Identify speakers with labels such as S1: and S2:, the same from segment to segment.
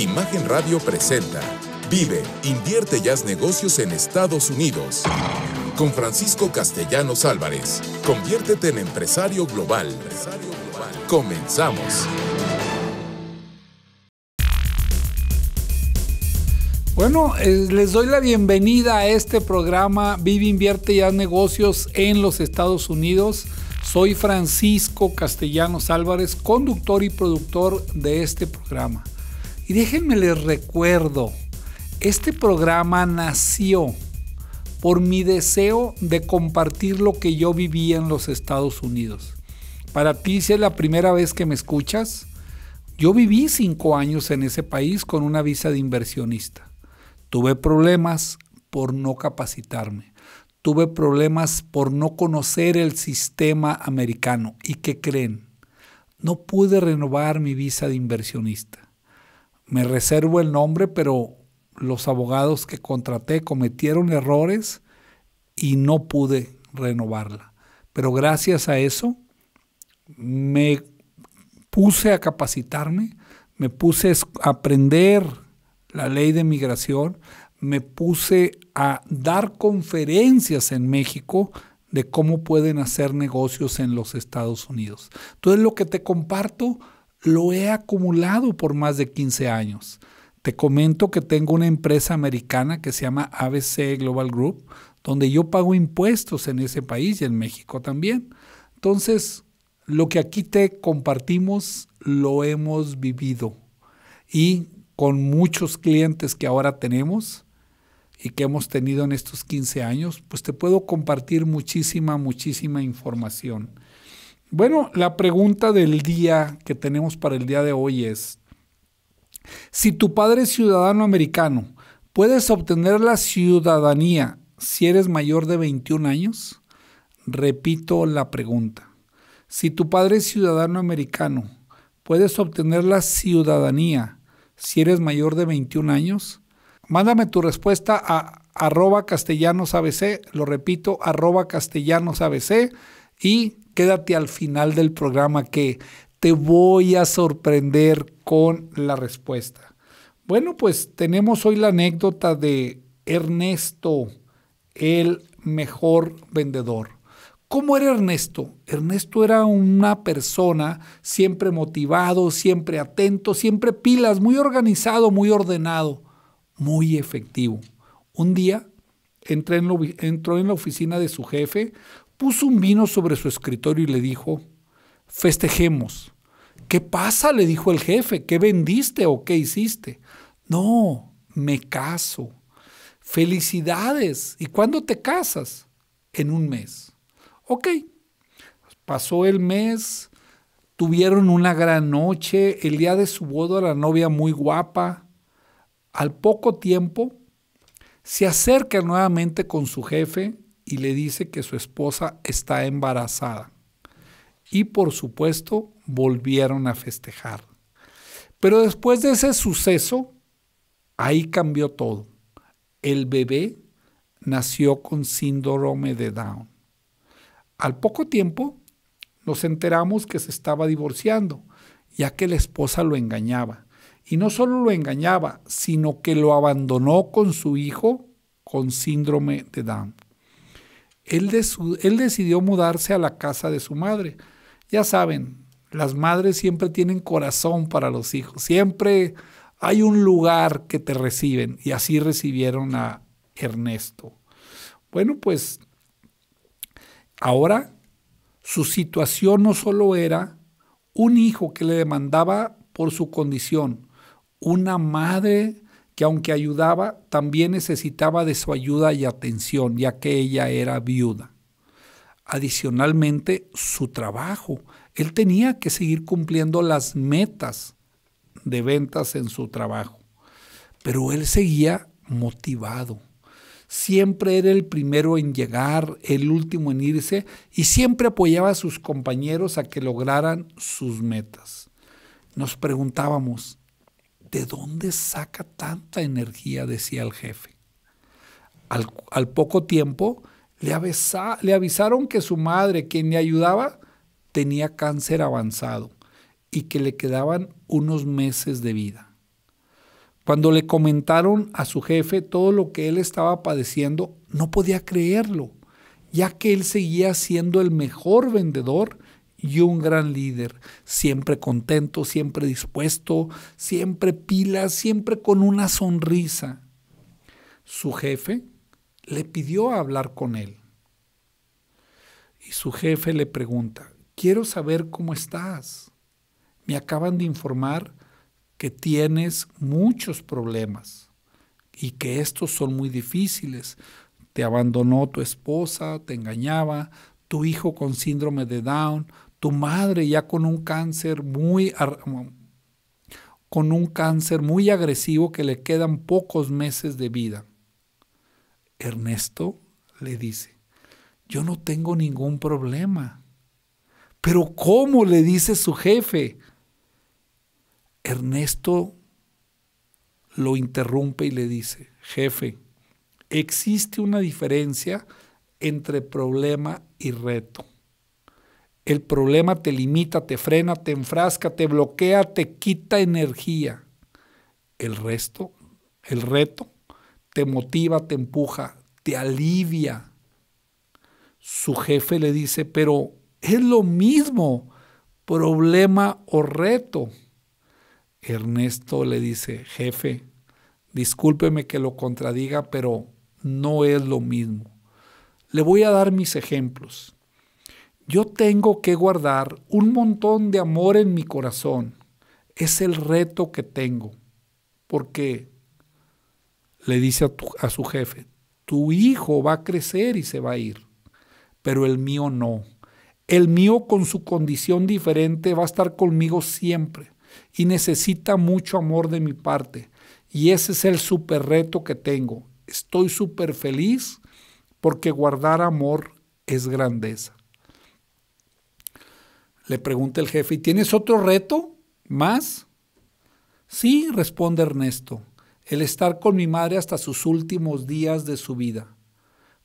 S1: Imagen Radio presenta Vive, invierte y haz negocios en Estados Unidos. Con Francisco Castellanos Álvarez. Conviértete en empresario global. Comenzamos. Bueno, eh, les doy la bienvenida a este programa Vive, invierte y haz negocios en los Estados Unidos. Soy Francisco Castellanos Álvarez, conductor y productor de este programa. Y déjenme les recuerdo, este programa nació por mi deseo de compartir lo que yo vivía en los Estados Unidos. Para ti, si es la primera vez que me escuchas, yo viví cinco años en ese país con una visa de inversionista. Tuve problemas por no capacitarme. Tuve problemas por no conocer el sistema americano. ¿Y qué creen? No pude renovar mi visa de inversionista me reservo el nombre, pero los abogados que contraté cometieron errores y no pude renovarla. Pero gracias a eso me puse a capacitarme, me puse a aprender la ley de migración, me puse a dar conferencias en México de cómo pueden hacer negocios en los Estados Unidos. Entonces lo que te comparto lo he acumulado por más de 15 años. Te comento que tengo una empresa americana que se llama ABC Global Group, donde yo pago impuestos en ese país y en México también. Entonces, lo que aquí te compartimos lo hemos vivido y con muchos clientes que ahora tenemos y que hemos tenido en estos 15 años, pues te puedo compartir muchísima, muchísima información. Bueno, la pregunta del día que tenemos para el día de hoy es, si tu padre es ciudadano americano, ¿puedes obtener la ciudadanía si eres mayor de 21 años? Repito la pregunta. Si tu padre es ciudadano americano, ¿puedes obtener la ciudadanía si eres mayor de 21 años? Mándame tu respuesta a arroba castellanosabc, lo repito, arroba castellanosabc y quédate al final del programa que te voy a sorprender con la respuesta. Bueno, pues tenemos hoy la anécdota de Ernesto, el mejor vendedor. ¿Cómo era Ernesto? Ernesto era una persona siempre motivado, siempre atento, siempre pilas, muy organizado, muy ordenado, muy efectivo. Un día entró en, la oficina de su jefe, puso un vino sobre su escritorio y le dijo, festejemos. ¿Qué pasa? le dijo el jefe, ¿qué vendiste o qué hiciste? No, me caso. Felicidades. ¿Y cuándo te casas? En un mes. Ok. Pasó el mes, tuvieron una gran noche, el día de su boda la novia muy guapa. Al poco tiempo, se acerca nuevamente con su jefe y le dice que su esposa está embarazada. Y por supuesto volvieron a festejar. Pero después de ese suceso, ahí cambió todo. El bebé nació con síndrome de Down. Al poco tiempo nos enteramos que se estaba divorciando, ya que la esposa lo engañaba. Y no solo lo engañaba, sino que lo abandonó con su hijo con síndrome de Down él, decidió mudarse a la casa de su madre. Ya saben, las madres siempre tienen corazón para los hijos, siempre hay un lugar que te reciben y así recibieron a Ernesto. Bueno, pues ahora su situación no solo era un hijo que le demandaba por su condición, una madre que aunque ayudaba, también necesitaba de su ayuda y atención, ya que ella era viuda. Adicionalmente, su trabajo. Él tenía que seguir cumpliendo las metas de ventas en su trabajo, pero él seguía motivado. Siempre era el primero en llegar, el último en irse y siempre apoyaba a sus compañeros a que lograran sus metas. Nos preguntábamos, ¿de dónde saca tanta energía? decía el jefe. Al, poco tiempo le avisaron que su madre, quien le ayudaba, tenía cáncer avanzado y que le quedaban unos meses de vida. Cuando le comentaron a su jefe todo lo que él estaba padeciendo, no podía creerlo, ya que él seguía siendo el mejor vendedor y un gran líder, siempre contento, siempre dispuesto, siempre pila, siempre con una sonrisa. Su jefe le pidió hablar con él. Y su jefe le pregunta, quiero saber cómo estás. Me acaban de informar que tienes muchos problemas y que estos son muy difíciles. Te abandonó tu esposa, te engañaba, tu hijo con síndrome de Down, tu madre ya con un cáncer muy con un cáncer muy agresivo que le quedan pocos meses de vida. Ernesto le dice, yo no tengo ningún problema. Pero ¿cómo? le dice su jefe. Ernesto lo interrumpe y le dice, jefe, existe una diferencia entre problema y reto. El problema te limita, te frena, te enfrasca, te bloquea, te quita energía. El resto, el reto, te motiva, te empuja, te alivia. Su jefe le dice, pero es lo mismo, problema o reto. Ernesto le dice, jefe, discúlpeme que lo contradiga, pero no es lo mismo. Le voy a dar mis ejemplos. Yo tengo que guardar un montón de amor en mi corazón. Es el reto que tengo. Porque le dice a, su jefe, tu hijo va a crecer y se va a ir, pero el mío no. El mío con su condición diferente va a estar conmigo siempre y necesita mucho amor de mi parte. Y ese es el super reto que tengo. Estoy súper feliz porque guardar amor es grandeza. Le pregunta el jefe, ¿y tienes otro reto más? Sí, responde Ernesto, el estar con mi madre hasta sus últimos días de su vida.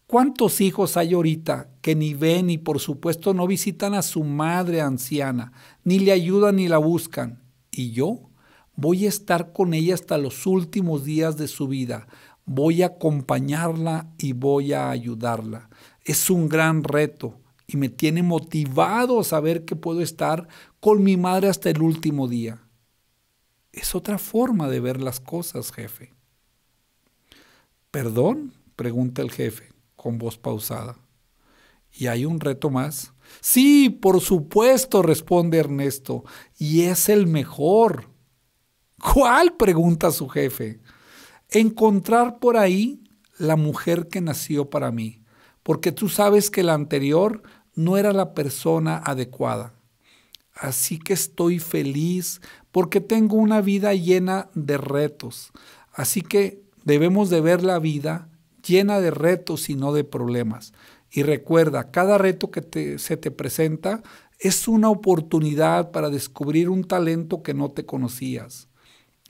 S1: ¿Cuántos hijos hay ahorita que ni ven y por supuesto no visitan a su madre anciana, ni le ayudan ni la buscan? Y yo voy a estar con ella hasta los últimos días de su vida, voy a acompañarla y voy a ayudarla. Es un gran reto y me tiene motivado a saber que puedo estar con mi madre hasta el último día. Es otra forma de ver las cosas, jefe. ¿Perdón? pregunta el jefe con voz pausada. ¿Y hay un reto más? Sí, por supuesto, responde Ernesto, y es el mejor. ¿Cuál? pregunta su jefe. Encontrar por ahí la mujer que nació para mí porque tú sabes que la anterior no era la persona adecuada. Así que estoy feliz porque tengo una vida llena de retos. Así que debemos de ver la vida llena de retos y no de problemas. Y recuerda, cada reto que se te presenta es una oportunidad para descubrir un talento que no te conocías,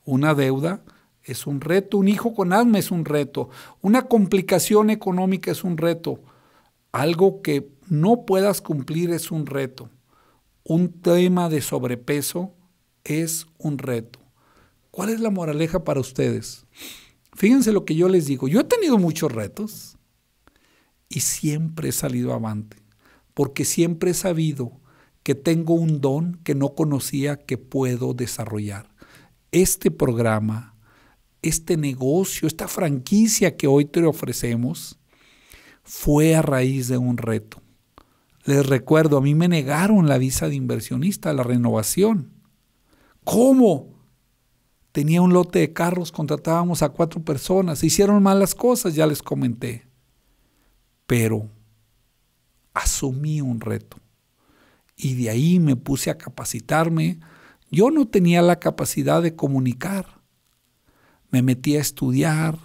S1: una deuda es un reto, un hijo con asma es un reto, una complicación económica es un reto, algo que no puedas cumplir es un reto, un tema de sobrepeso es un reto. ¿Cuál es la moraleja para ustedes? Fíjense lo que yo les digo, yo he tenido muchos retos y siempre he salido avante, porque siempre he sabido que tengo un don que no conocía que puedo desarrollar. Este programa este negocio, esta franquicia que hoy te ofrecemos, fue a raíz de un reto. Les recuerdo, a mí me negaron la visa de inversionista, la renovación. ¿Cómo? Tenía un lote de carros, contratábamos a cuatro personas, hicieron malas cosas, ya les comenté. Pero asumí un reto y de ahí me puse a capacitarme. Yo no tenía la capacidad de comunicar me metí a estudiar,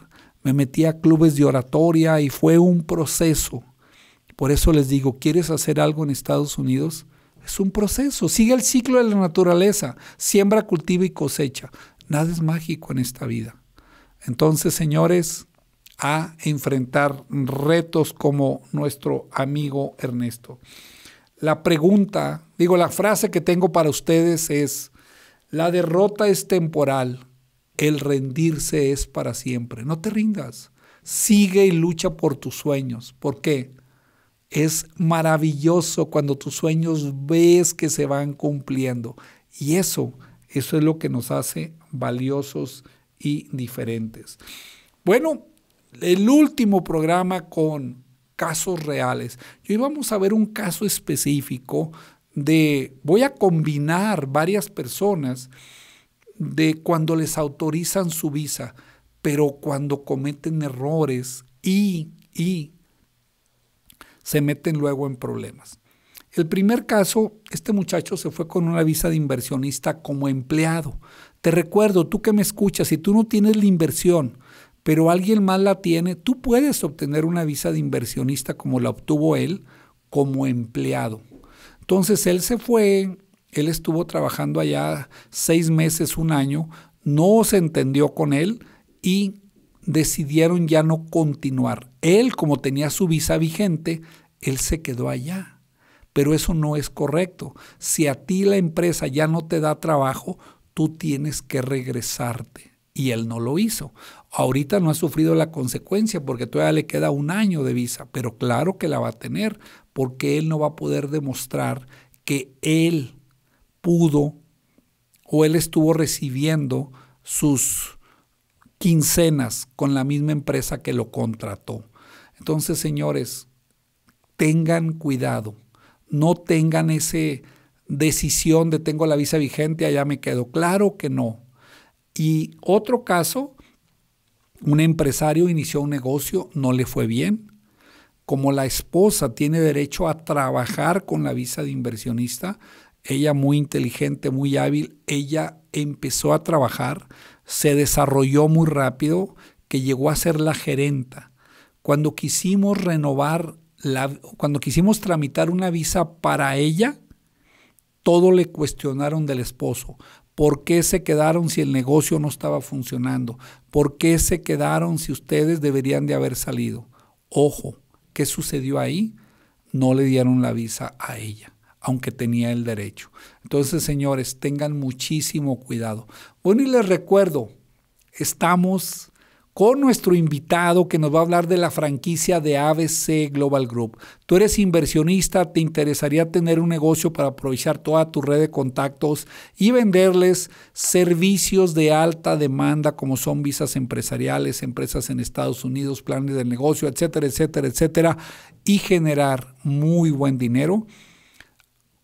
S1: me metí a clubes de oratoria y fue un proceso. Por eso les digo, ¿quieres hacer algo en Estados Unidos? Es un proceso, sigue el ciclo de la naturaleza, siembra, cultiva y cosecha. Nada es mágico en esta vida. Entonces, señores, a enfrentar retos como nuestro amigo Ernesto. La pregunta, digo, la frase que tengo para ustedes es, la derrota es temporal, el rendirse es para siempre. No te rindas. Sigue y lucha por tus sueños. ¿Por qué? Es maravilloso cuando tus sueños ves que se van cumpliendo. Y eso, eso es lo que nos hace valiosos y diferentes. Bueno, el último programa con casos reales. yo hoy vamos a ver un caso específico de, voy a combinar varias personas de cuando les autorizan su visa, pero cuando cometen errores y, y se meten luego en problemas. El primer caso, este muchacho se fue con una visa de inversionista como empleado. Te recuerdo, tú que me escuchas, si tú no tienes la inversión, pero alguien más la tiene, tú puedes obtener una visa de inversionista como la obtuvo él como empleado. Entonces él se fue él estuvo trabajando allá seis meses, un año, no se entendió con él y decidieron ya no continuar. Él, como tenía su visa vigente, él se quedó allá. Pero eso no es correcto. Si a ti la empresa ya no te da trabajo, tú tienes que regresarte. Y él no lo hizo. Ahorita no ha sufrido la consecuencia porque todavía le queda un año de visa, pero claro que la va a tener porque él no va a poder demostrar que él pudo o él estuvo recibiendo sus quincenas con la misma empresa que lo contrató. Entonces, señores, tengan cuidado, no tengan esa decisión de tengo la visa vigente, allá me quedo. Claro que no. Y otro caso, un empresario inició un negocio, no le fue bien. Como la esposa tiene derecho a trabajar con la visa de inversionista, ella muy inteligente, muy hábil, ella empezó a trabajar, se desarrolló muy rápido, que llegó a ser la gerenta. Cuando quisimos renovar, la, cuando quisimos tramitar una visa para ella, todo le cuestionaron del esposo. ¿Por qué se quedaron si el negocio no estaba funcionando? ¿Por qué se quedaron si ustedes deberían de haber salido? Ojo, ¿qué sucedió ahí? No le dieron la visa a ella aunque tenía el derecho. Entonces, señores, tengan muchísimo cuidado. Bueno, y les recuerdo, estamos con nuestro invitado que nos va a hablar de la franquicia de ABC Global Group. Tú eres inversionista, te interesaría tener un negocio para aprovechar toda tu red de contactos y venderles servicios de alta demanda como son visas empresariales, empresas en Estados Unidos, planes de negocio, etcétera, etcétera, etcétera, y generar muy buen dinero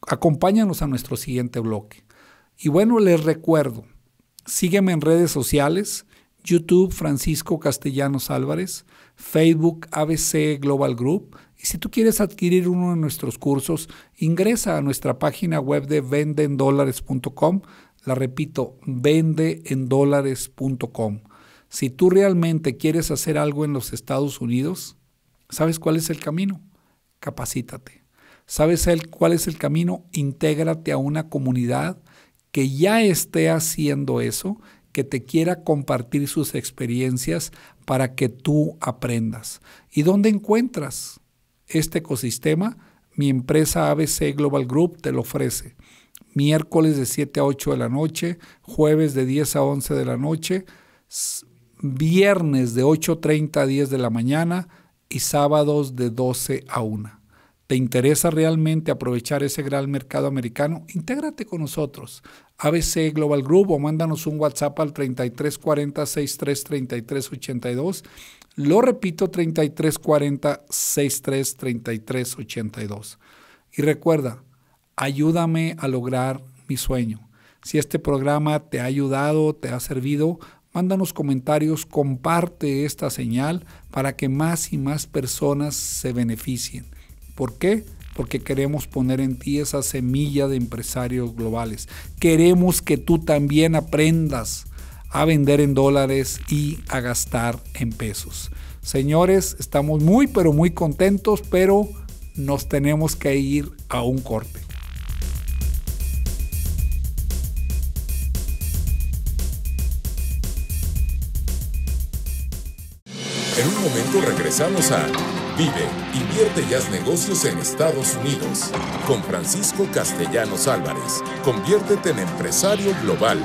S1: Acompáñanos a nuestro siguiente bloque. Y bueno, les recuerdo, sígueme en redes sociales, YouTube Francisco Castellanos Álvarez, Facebook ABC Global Group. Y si tú quieres adquirir uno de nuestros cursos, ingresa a nuestra página web de vendendolares.com, La repito, vendeendolares.com Si tú realmente quieres hacer algo en los Estados Unidos, ¿sabes cuál es el camino? Capacítate. ¿Sabes cuál es el camino? Intégrate a una comunidad que ya esté haciendo eso, que te quiera compartir sus experiencias para que tú aprendas. ¿Y dónde encuentras este ecosistema? Mi empresa ABC Global Group te lo ofrece. Miércoles de 7 a 8 de la noche, jueves de 10 a 11 de la noche, viernes de 8.30 a 10 de la mañana y sábados de 12 a 1. ¿Te interesa realmente aprovechar ese gran mercado americano? Intégrate con nosotros. ABC Global Group o mándanos un WhatsApp al 3340 633382. Lo repito, 3340 633382. Y recuerda, ayúdame a lograr mi sueño. Si este programa te ha ayudado, te ha servido, mándanos comentarios, comparte esta señal para que más y más personas se beneficien. ¿Por qué? Porque queremos poner en ti esa semilla de empresarios globales. Queremos que tú también aprendas a vender en dólares y a gastar en pesos. Señores, estamos muy, pero muy contentos, pero nos tenemos que ir a un corte. En un momento regresamos a Vive, invierte y haz negocios en Estados Unidos. Con Francisco Castellanos Álvarez, conviértete en empresario global.